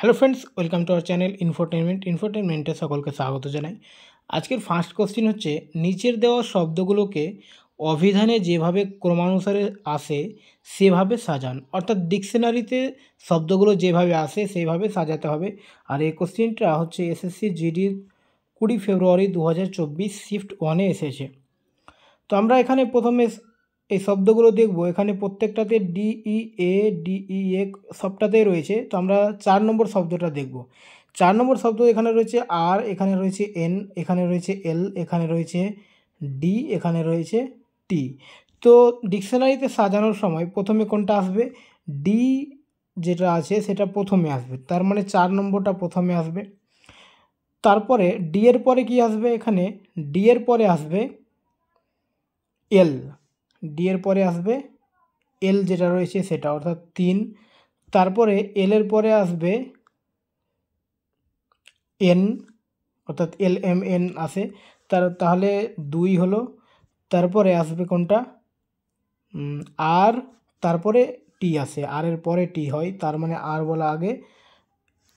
Hello friends welcome to our channel infotainment ইনফোটেনমেন্টে সকলকে স্বাগত জানাই আজকের ফার্স্ট কোশ্চিন হচ্ছে নিচের দেওয়া শব্দগুলোকে অভিধানে যেভাবে ক্রমানুসারে আসে সেভাবে সাজান অর্থাৎ ডিকশনারিতে শব্দগুলো যেভাবে আসে সেভাবে সাজাতে হবে আর এই কোশ্চিনটা হচ্ছে এসএসসি জিডির কুড়ি ফেব্রুয়ারি দু হাজার চব্বিশ শিফট ওয়ানে এসেছে তো আমরা এখানে প্রথমে এই শব্দগুলো দেখব এখানে প্রত্যেকটাতে ডিই এ ডিই এ সবটাতেই রয়েছে তো আমরা চার নম্বর শব্দটা দেখব চার নম্বর শব্দ এখানে রয়েছে আর এখানে রয়েছে এন এখানে রয়েছে এল এখানে রয়েছে ডি এখানে রয়েছে টি তো ডিকশনারিতে সাজানোর সময় প্রথমে কোনটা আসবে ডি যেটা আছে সেটা প্রথমে আসবে তার মানে চার নম্বরটা প্রথমে আসবে তারপরে ডি এর পরে কি আসবে এখানে ডি এর পরে আসবে এল ডি এর পরে আসবে এল যেটা রয়েছে সেটা অর্থাৎ তিন তারপরে এল এর পরে আসবে এন অর্থাৎ এল এম এন আসে তার তাহলে দুই হলো তারপরে আসবে কোনটা আর তারপরে টি আসে আর এর পরে টি হয় তার মানে আর বলা আগে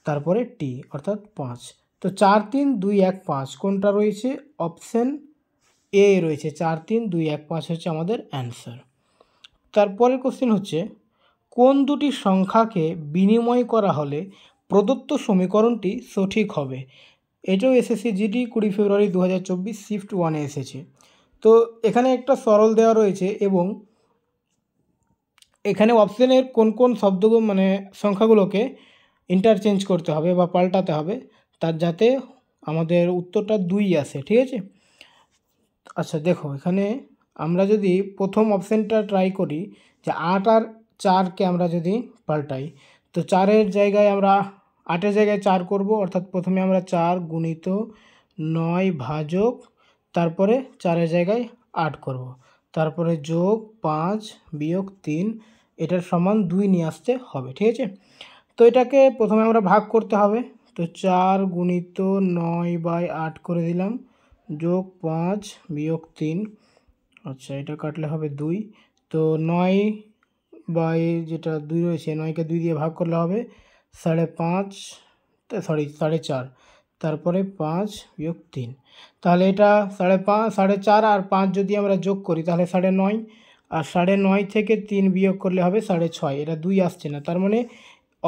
তারপরে টি অর্থাৎ পাঁচ তো চার তিন দুই এক পাঁচ কোনটা রয়েছে অপশন এ রয়েছে চার তিন দুই এক পাঁচ হচ্ছে আমাদের অ্যান্সার তারপরের কোশ্চেন হচ্ছে কোন দুটি সংখ্যাকে বিনিময় করা হলে প্রদত্ত সমীকরণটি সঠিক হবে এটাও এসএসসি জিডি কুড়ি ফেব্রুয়ারি দু হাজার চব্বিশ শিফট ওয়ানে এসেছে তো এখানে একটা সরল দেওয়া রয়েছে এবং এখানে অপশানের কোন কোন শব্দ মানে সংখ্যাগুলোকে ইন্টারচেঞ্জ করতে হবে বা পাল্টাতে হবে তার যাতে আমাদের উত্তরটা দুই আসে ঠিক আছে আচ্ছা দেখো এখানে আমরা যদি প্রথম অপশানটা ট্রাই করি যে আট আর চারকে আমরা যদি পাল্টাই তো চারের জায়গায় আমরা আটের জায়গায় চার করব অর্থাৎ প্রথমে আমরা চার গুণিত নয় ভাজক তারপরে চারের জায়গায় আট করব। তারপরে যোগ পাঁচ বিয়োগ তিন এটার সমান দুই নিয়ে আসতে হবে ঠিক আছে তো এটাকে প্রথমে আমরা ভাগ করতে হবে তো চার গুণিত নয় বাই আট করে দিলাম যোগ পাঁচ বিয়োগ তিন আচ্ছা এটা কাটলে হবে দুই তো নয় বাই যেটা দুই রয়েছে নয়কে দুই দিয়ে ভাগ করলে হবে সাড়ে পাঁচ সরি সাড়ে চার তারপরে পাঁচ বিয়োগ তিন তাহলে এটা সাড়ে পাঁচ সাড়ে চার আর পাঁচ যদি আমরা যোগ করি তাহলে সাড়ে নয় আর সাড়ে নয় থেকে তিন বিয়োগ করলে হবে সাড়ে ছয় এটা দুই আসছে না তার মানে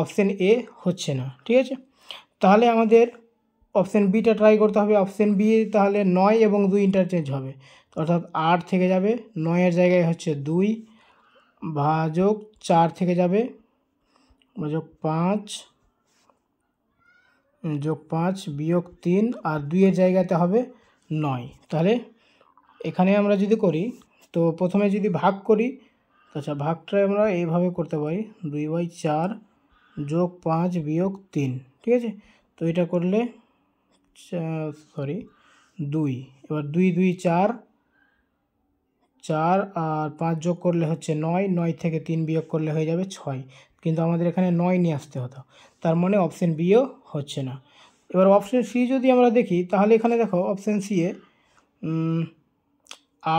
অপশান এ হচ্ছে না ঠিক আছে তাহলে আমাদের অপশান বিটা ট্রাই করতে হবে অপশান বি তাহলে নয় এবং দুই ইন্টারচেঞ্জ হবে অর্থাৎ আট থেকে যাবে নয়ের জায়গায় হচ্ছে দুই ভাজক চার থেকে যাবে যোগ পাঁচ যোগ পাঁচ বিয়োগ তিন আর দুইয়ের জায়গাতে হবে নয় তাহলে এখানে আমরা যদি করি তো প্রথমে যদি ভাগ করি আচ্ছা ভাগটা আমরা এইভাবে করতে পারি দুই বাই চার যোগ পাঁচ বিয়োগ তিন ঠিক আছে তো এটা করলে সরি দুই এবার দুই দুই চার চার আর পাঁচ যোগ করলে হচ্ছে নয় নয় থেকে তিন বিয়োগ করলে হয়ে যাবে ছয় কিন্তু আমাদের এখানে নয় নিয়ে আসতে হতো তার মানে অপশান বিও হচ্ছে না এবার অপশান সি যদি আমরা দেখি তাহলে এখানে দেখো অপশান সি এ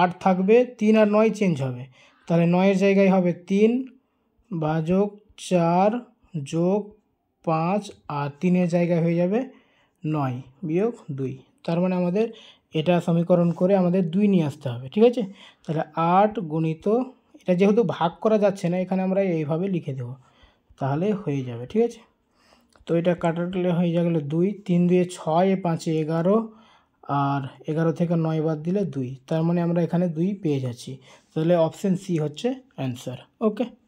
আট থাকবে তিন আর নয় চেঞ্জ হবে তাহলে নয়ের জায়গায় হবে তিন বা যোগ চার যোগ পাঁচ আর তিনের জায়গায় হয়ে যাবে নয় বিয়োগ দুই তার মানে আমাদের এটা সমীকরণ করে আমাদের দুই নিয়ে আসতে হবে ঠিক আছে তাহলে আট গুণিত এটা যেহেতু ভাগ করা যাচ্ছে না এখানে আমরা এইভাবে লিখে দেব তাহলে হয়ে যাবে ঠিক আছে তো এটা কাটাটলে হয়ে গেলে দুই তিন দুয়ে ছয় পাঁচে এগারো আর এগারো থেকে নয় বাদ দিলে দুই তার মানে আমরা এখানে দুই পেয়ে যাচ্ছি তাহলে অপশান সি হচ্ছে অ্যান্সার ওকে